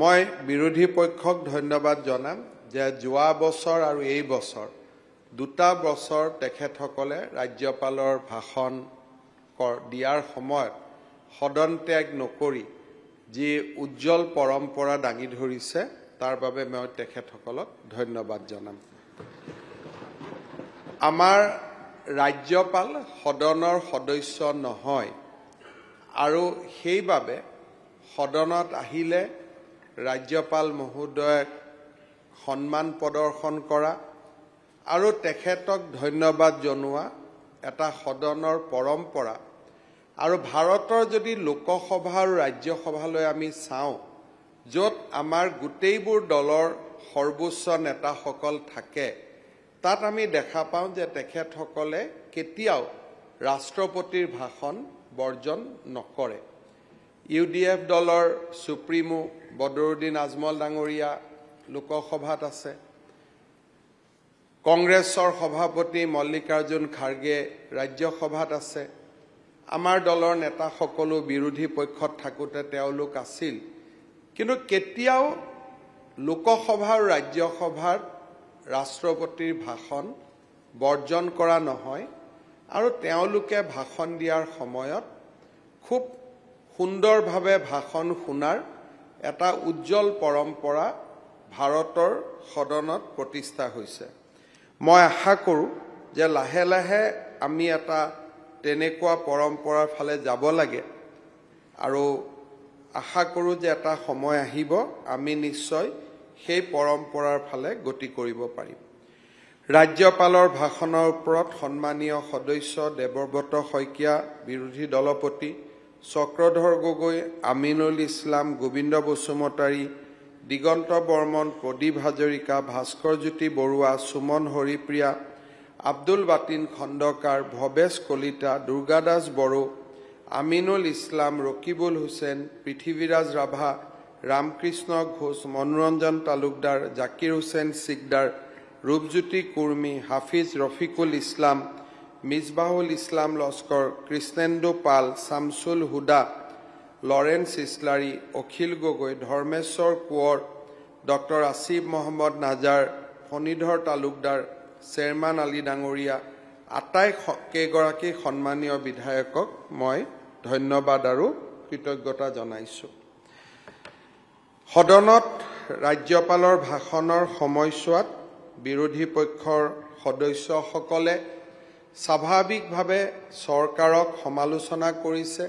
মই বিৰোধী পক্ষক ধন্যবাদ জনাম যে যোৱা বছৰ আৰু এই বছৰ দুটা বছৰ তেখেতসকলে ৰাজ্যপালৰ ভাষণ দিয়াৰ সময়ত সদন ত্যাগ নকৰি যি উজ্জ্বল পৰম্পৰা দাঙি ধৰিছে তাৰ বাবে মই তেখেতসকলক ধন্যবাদ জনাম আমাৰ ৰাজ্যপাল সদনৰ সদস্য নহয় আৰু সেইবাবে সদনত আহিলে ৰাজ্যপাল মহোদয়ক সন্মান প্ৰদৰ্শন কৰা আৰু তেখেতক ধন্যবাদ জনোৱা এটা সদনৰ পৰম্পৰা আৰু ভাৰতৰ যদি লোকসভা আৰু ৰাজ্যসভালৈ আমি চাওঁ য'ত আমাৰ গোটেইবোৰ দলৰ সৰ্বোচ্চ নেতাসকল থাকে তাত আমি দেখা পাওঁ যে তেখেতসকলে কেতিয়াও ৰাষ্ট্ৰপতিৰ ভাষণ বৰ্জন নকৰে ইউ ডি এফ দলৰ চুপ্ৰিমো বদৰুদ্দিন আজমল ডাঙৰীয়া লোকসভাত আছে কংগ্ৰেছৰ সভাপতি মল্লিকাৰ্জুন খাৰ্গে ৰাজ্যসভাত আছে আমাৰ দলৰ নেতাসকলো বিৰোধী পক্ষত থাকোঁতে তেওঁলোক আছিল কিন্তু কেতিয়াও লোকসভা আৰু ৰাজ্যসভাত ৰাষ্ট্ৰপতিৰ ভাষণ বৰ্জন কৰা নহয় আৰু তেওঁলোকে ভাষণ দিয়াৰ সময়ত খুব সুন্দৰভাৱে ভাষণ শুনাৰ এটা উজ্জ্বল পৰম্পৰা ভাৰতৰ সদনত প্ৰতিষ্ঠা হৈছে মই আশা কৰোঁ যে লাহে লাহে আমি এটা তেনেকুৱা পৰম্পৰাৰ ফালে যাব লাগে আৰু আশা কৰোঁ যে এটা সময় আহিব আমি নিশ্চয় সেই পৰম্পৰাৰ ফালে গতি কৰিব পাৰিম ৰাজ্যপালৰ ভাষণৰ ওপৰত সন্মানীয় সদস্য দেৱব্ৰত শইকীয়া বিৰোধী দলপতি চক্ৰধৰ গগৈ আমিনুল ইছলাম গোবিন্দ বসুমতাৰী দিগন্ত বৰ্মন প্ৰদীপ হাজৰিকা ভাস্কৰজ্যোতি বৰুৱা সুমন হৰিপ্ৰিয়া আব্দুল বাটিন খণ্ডকাৰ ভৱেশ কলিতা দুৰ্গা দাস বড়ো আমিনুল ইছলাম ৰকিবুল হুছেইন পৃথিৱীৰাজ ৰাভা ৰামকৃষ্ণ ঘোষ মনোৰঞ্জন তালুকদাৰ জাকিৰ হুছেইন চিকদাৰ ৰূপজ্যোতি কুৰ্মী হাফিজ ৰফিকুল ইছলাম মিজবাহুল ইছলাম লস্কৰ কৃষ্ণেন্দু পাল চামচুল হুদা লৰেঞ্চ ইছলাৰী অখিল গগৈ ধৰ্মেশ্বৰ কোঁৱৰ ডক্টৰ আছিফ মহম্মদ নাজাৰ ফণীধৰ তালুকদাৰ চেয়াৰমান আলী ডাঙৰীয়া আটাই কেইগৰাকী সন্মানীয় বিধায়কক মই ধন্যবাদ আৰু কৃতজ্ঞতা জনাইছোঁ সদনত ৰাজ্যপালৰ ভাষণৰ সময়ছোৱাত বিৰোধী পক্ষৰ সদস্যসকলে স্বাভাৱিকভাৱে চৰকাৰক সমালোচনা কৰিছে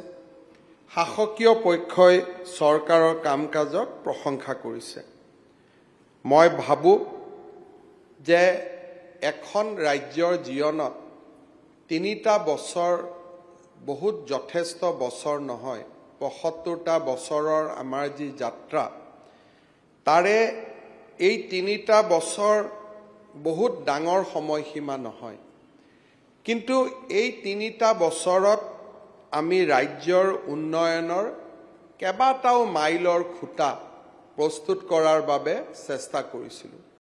শাসকীয় পক্ষই চৰকাৰৰ কাম কাজক প্ৰশংসা কৰিছে মই ভাবোঁ যে এখন ৰাজ্যৰ জীৱনত তিনিটা বছৰ বহুত যথেষ্ট বছৰ নহয় পঁয়সত্তৰটা বছৰৰ আমাৰ যি যাত্ৰা তাৰে এই তিনিটা বছৰ বহুত ডাঙৰ সময়সীমা নহয় কিন্তু এই তিনিটা বছৰত আমি ৰাজ্যৰ উন্নয়নৰ কেইবাটাও মাইলৰ খুঁটা প্ৰস্তুত কৰাৰ বাবে চেষ্টা কৰিছিলোঁ